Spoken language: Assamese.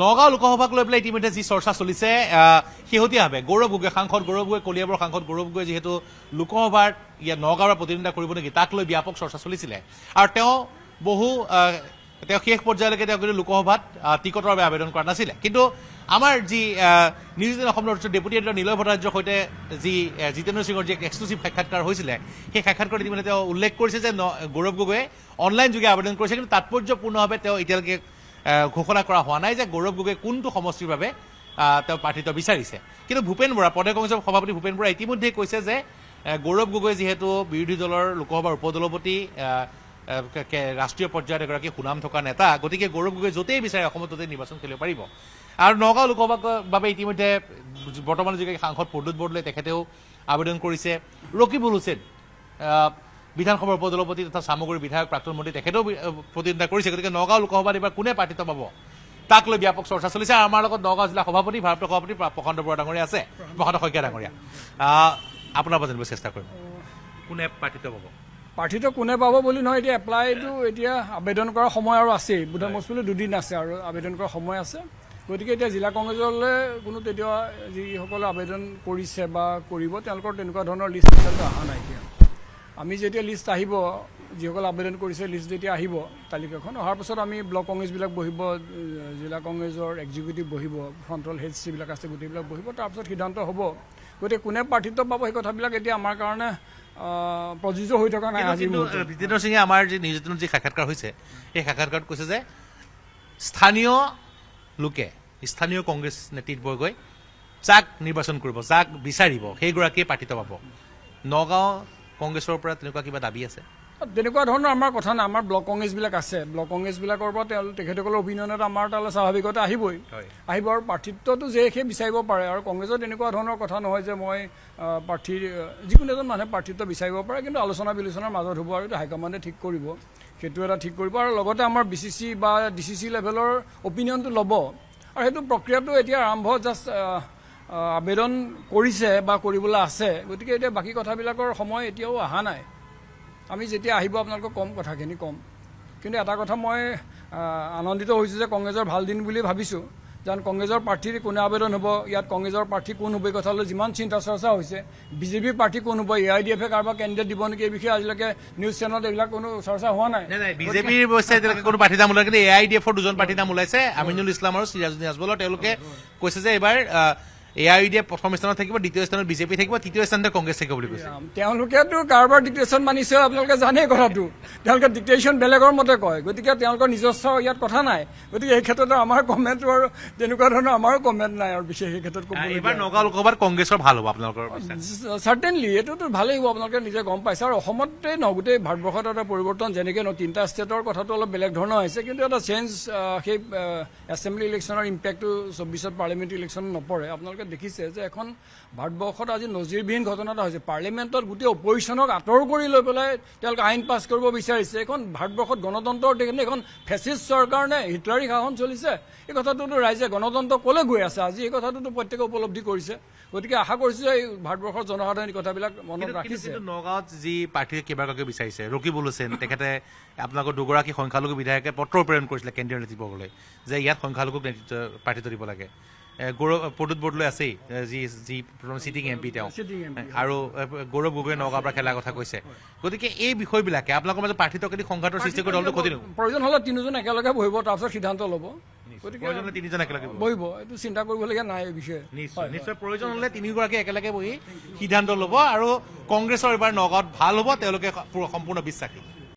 নগাঁও লোকসভাক লৈ পেলাই ইতিমধ্যে যি চৰ্চা চলিছে শেহতীয়াভাৱে গৌৰৱ গগৈ সাংসদ গৌৰৱ গগৈ কলিয়াবৰ সাংসদ গৌৰৱ গগৈ যিহেতু লোকসভাত ইয়াত নগাঁৱৰ প্ৰতিদ্বন্দ্বিতা কৰিব নেকি তাক লৈ ব্যাপক চৰ্চা চলিছিলে আৰু তেওঁ বহু তেওঁ শেষ পৰ্যায়লৈকে তেওঁ কিন্তু লোকসভাত টিকটৰ বাবে আবেদন কৰা নাছিলে কিন্তু আমাৰ যি নিউজিলেণ্ড eighteen Assam deputy editor Niloy ভট্টাচাৰ্যৰ সৈতে যি জিতেন্দ্ৰ সিঙৰ যি এক্সক্লুচিভ সাক্ষাৎকাৰ হৈছিলে সেই সাক্ষাৎকাৰত ইতিমধ্যে তেওঁ উল্লেখ কৰিছে যে গৌৰৱ গগৈয়ে অনলাইন যোগে আবেদন কৰিছে কিন্তু তাৎপৰ্যপূৰ্ণভাৱে তেওঁ এতিয়ালৈকে ঘোষণা কৰা হোৱা নাই যে গৌৰৱ গগৈ কোনটো সমষ্টিৰ বাবে তেওঁ প্ৰাৰ্থিত্ব বিচাৰিছে কিন্তু ভূপেন বৰা প্ৰদেশ কংগ্ৰেছৰ সভাপতি ভূপেন বৰাই ইতিমধ্যেই কৈছে যে গৌৰৱ গগৈ যিহেতু বিৰোধী দলৰ লোকসভাৰ উপদলপতি ৰাষ্ট্ৰীয় পৰ্যায়ত এগৰাকী সুনাম থকা নেতা গতিকে গৌৰৱ গগৈ য'তেই বিচাৰে অসমত ত'তেই নিৰ্বাচন খেলিব পাৰিব আৰু নগাঁও লোকসভাৰ বাবে ইতিমধ্যে বৰ্তমান যিগৰাকী সাংসদ প্ৰদ্যুৎ বৰদলৈ তেখেতেও আবেদন কৰিছে ৰকিবুল হুছেইন বিধানসভাৰ উপদলপতি তথা চামগুৰি বিধায়ক প্ৰাক্তন মন্ত্ৰী তখনও প্ৰতিদ্বন্দ্বিতা কৰিছে গতিকে নগাঁও লোকসভাত এইবাৰ কোনে প্ৰাৰ্থিত্ব পাব তাক লৈ ব্যাপক চৰ্চা চলিছে আৰু আমাৰ লগত নগাঁও জিলা সভাপতি ভাৰপ্ৰাপ্ত সভাপতি প্ৰশান্ত বড় ডাঙৰীয়া আছে প্ৰশান্ত শইকীয়া ডাঙৰীয়া আপোনাৰ পৰা জানি চেষ্টা কৰব কোনে প্ৰাৰ্থিত পাব প্ৰাৰ্থিত কোনে পাব বলে নয় এটা এপ্লাইটা এটা আবেদন কৰাৰ সময় আৰু আছেই বুধা মস দুদিন আছে আৰু আবেদন কৰাৰ সময় আছে গতি এটা জেলা কংগ্ৰেসলে কোনো তেতিয়া যিসকলে আবেদন কৰিছে বা কৰিব তেওঁলোকৰ তেনেকুৱা ধৰণৰ লিষ্ট অহা নাই আমি যেতিয়া লিষ্ট আহিব যিসকল আবেদন কৰিছে লিষ্ট যেতিয়া আহিব তালিকাখন অহাৰ পাছত আমি ব্লক কংগ্ৰেছবিলাক বহিব জিলা কংগ্ৰেছৰ এক্সিকিউটিভ বহিব ফ্ৰণ্টল হেড চিবিলাক আছে গোটেইবিলাক বহিব তাৰপিছত সিদ্ধান্ত হ'ব গতিকে কোনে প্ৰাৰ্থিত্ব পাব সেই কথাবিলাক এতিয়া আমাৰ কাৰণে প্ৰযোজ্য হৈ থকা নাই আজি জিতেন্দ্ৰ সিঙে আমাৰ যি নিউজিলেণ্ড যি সাক্ষাৎকাৰ হৈছে সেই সাক্ষাৎকাৰত কৈছে যে স্থানীয় লোকে স্থানীয় কংগ্ৰেছ নেতৃবৰ্গই যাক নিৰ্বাচন কৰিব যাক বিচাৰিব সেইগৰাকীয়ে প্ৰাৰ্থিত্ব পাব নগাঁও কংগ্ৰেছৰ পৰা তেনেকুৱা কিবা দাবী আছে তেনেকুৱা ধৰণৰ আমাৰ কথা নাই আমাৰ ব্লক কংগ্ৰেছবিলাক আছে ব্লক কংগ্ৰেছবিলাকৰ পৰা তেওঁ তেখেতসকলৰ এটা আমাৰ তালৈ স্বাভাৱিকতে আহিবই আহিব আৰু প্ৰাৰ্থিত্বটো যে সেই বিচাৰিব পাৰে আৰু কংগ্ৰেছৰ তেনেকুৱা ধৰণৰ কথা নহয় যে মই প্ৰাৰ্থীৰ যিকোনো এজন মানুহে প্ৰাৰ্থিত্ব বিচাৰিব পাৰে কিন্তু আলোচনা বিলোচনাৰ মাজত হ'ব আৰু হাইকমাণ্ডে ঠিক কৰিব সেইটো এটা ঠিক কৰিব আৰু লগতে আমাৰ বি চি চি বা ডি চি চি লেভেলৰ অপিনিয়নটো ল'ব আৰু সেইটো প্ৰক্ৰিয়াটো এতিয়া আৰম্ভ জাষ্ট আবেদন কৰিছে বা কৰিবলৈ আছে গতিকে এতিয়া বাকী কথাবিলাকৰ সময় এতিয়াও অহা নাই আমি যেতিয়া আহিব আপোনালোকক কম কথাখিনি কম কিন্তু এটা কথা মই আনন্দিত হৈছোঁ যে কংগ্ৰেছৰ ভাল দিন বুলিয়ে ভাবিছোঁ যান কংগ্ৰেছৰ প্ৰাৰ্থীৰ কোনে আবেদন হ'ব ইয়াত কংগ্ৰেছৰ প্ৰাৰ্থী কোন হ'ব এই কথালৈ যিমান চিন্তা চৰ্চা হৈছে বিজেপিৰ প্ৰাৰ্থী কোন হ'ব এ আই ডি এফে কাৰোবাক কেণ্ডিডেট দিব নেকি এই বিষয়ে আজিলৈকে নিউজ চেনেলত এইবিলাক কোনো চৰ্চা হোৱা নাই বিজেপিৰ অৱশ্যে কোনো প্ৰাৰ্থী নাম ওলাই কিন্তু এ আই ডি এফৰ দুজন প্ৰাৰ্থী নাম ওলাইছে আমিনুল ইছলাম আৰু চিৰাজুদ্দিন আজবলৰ তেওঁলোকে কৈছে যে এইবাৰ A I U D A প্ৰথম স্থানত থাকিব দ্বিতীয় স্থানত বিজেপি থাকিব তৃতীয় স্থানতে কংগ্ৰেছ থাকিব বুলি কৈছে তেওঁলোকেতো কাৰোবাৰ ডিক্টেশ্যন মানিছে আপোনালোকে জানেই কথাটো তেওঁলোকে ডিক্টেশ্যন বেলেগৰ মতে কয় গতিকে তেওঁলোকৰ নিজস্ব ইয়াত কথা নাই গতিকে এই ক্ষেত্ৰত আমাৰ কমেণ্টটো আৰু তেনেকুৱা ধৰণৰ আমাৰো কমেণ্ট নাই আৰু বিশেষ এই ক্ষেত্ৰত এইবাৰ নগাঁও লোকসভাত কংগ্ৰেছৰ ভাল হ'ব আপোনালোকৰ চাৰ্টেনলি এইটোতো ভালেই হ'ব আপোনালোকে নিজে গম পাইছে আৰু অসমতে ন গোটেই ভাৰতবৰ্ষত এটা পৰিৱৰ্তন যেনেকৈ ন তিনিটা ষ্টেটৰ কথাটো অলপ বেলেগ ধৰণৰ হৈছে কিন্তু এটা চেঞ্জ সেই এছেম্বলি ইলেকশ্যনৰ ইম্পেক্টটো চৌব্বিছত পাৰ্লিয়ামেণ্ট ইলেকশ্যনত নপৰে আপোনালোকে আপোনালোকে দেখিছে যে এখন ভাৰতবৰ্ষত আজি নজিৰবিহীন ঘটনা এটা হৈছে পাৰ্লিয়ামেণ্টত গোটেই অপজিশ্যনক আঁতৰ কৰি লৈ পেলাই তেওঁলোকে আইন পাছ কৰিব বিচাৰিছে এখন ভাৰতবৰ্ষত গণতন্ত্ৰৰ দেখিলে এখন ফেচিষ্ট চৰকাৰ নে হিটলাৰী শাসন চলিছে এই কথাটোতো ৰাইজে গণতন্ত্ৰ ক'লৈ গৈ আছে আজি এই কথাটোতো প্ৰত্যেকে উপলব্ধি কৰিছে গতিকে আশা কৰিছোঁ যে এই ভাৰতবৰ্ষৰ জনসাধাৰণ কথাবিলাক মনত ৰাখিছে নগাঁৱত যি প্ৰাৰ্থীয়ে কেইবাগৰাকী বিচাৰিছে ৰকিবুল হুছেইন তেখেতে আপোনালোকৰ দুগৰাকী সংখ্যালঘু বিধায়কে পত্ৰ প্ৰেৰণ কৰিছিলে কেন্দ্ৰীয় নেতৃবৰ্গলৈ যে ইয়াত সংখ্যালঘুক নেতৃত্ব প্ৰাৰ্থী ধৰিব লাগে গৌৰৱ প্ৰদ্যুত বৰদলৈ আছেই যি চিটিং এম পি তেওঁ আৰু গৌৰৱ গগৈ নগাঁৱৰ পৰা খেলাৰ কথা কৈছে গতিকে এই বিষয়বিলাকে আপোনালোকৰ মাজত পাৰ্থিত কেনে সংঘাতৰ সৃষ্টি কৰি দলটো ক্ষতি প্ৰয়োজন হ'লে তিনিজন একেলগে বহিব তাৰপিছত সিদ্ধান্ত ল'ব একেলগে বহি সিদ্ধান্ত লব আৰু কংগ্ৰেছৰ এইবাৰ নগাঁৱত ভাল হ'ব তেওঁলোকে সম্পূৰ্ণ বিশ্বাসী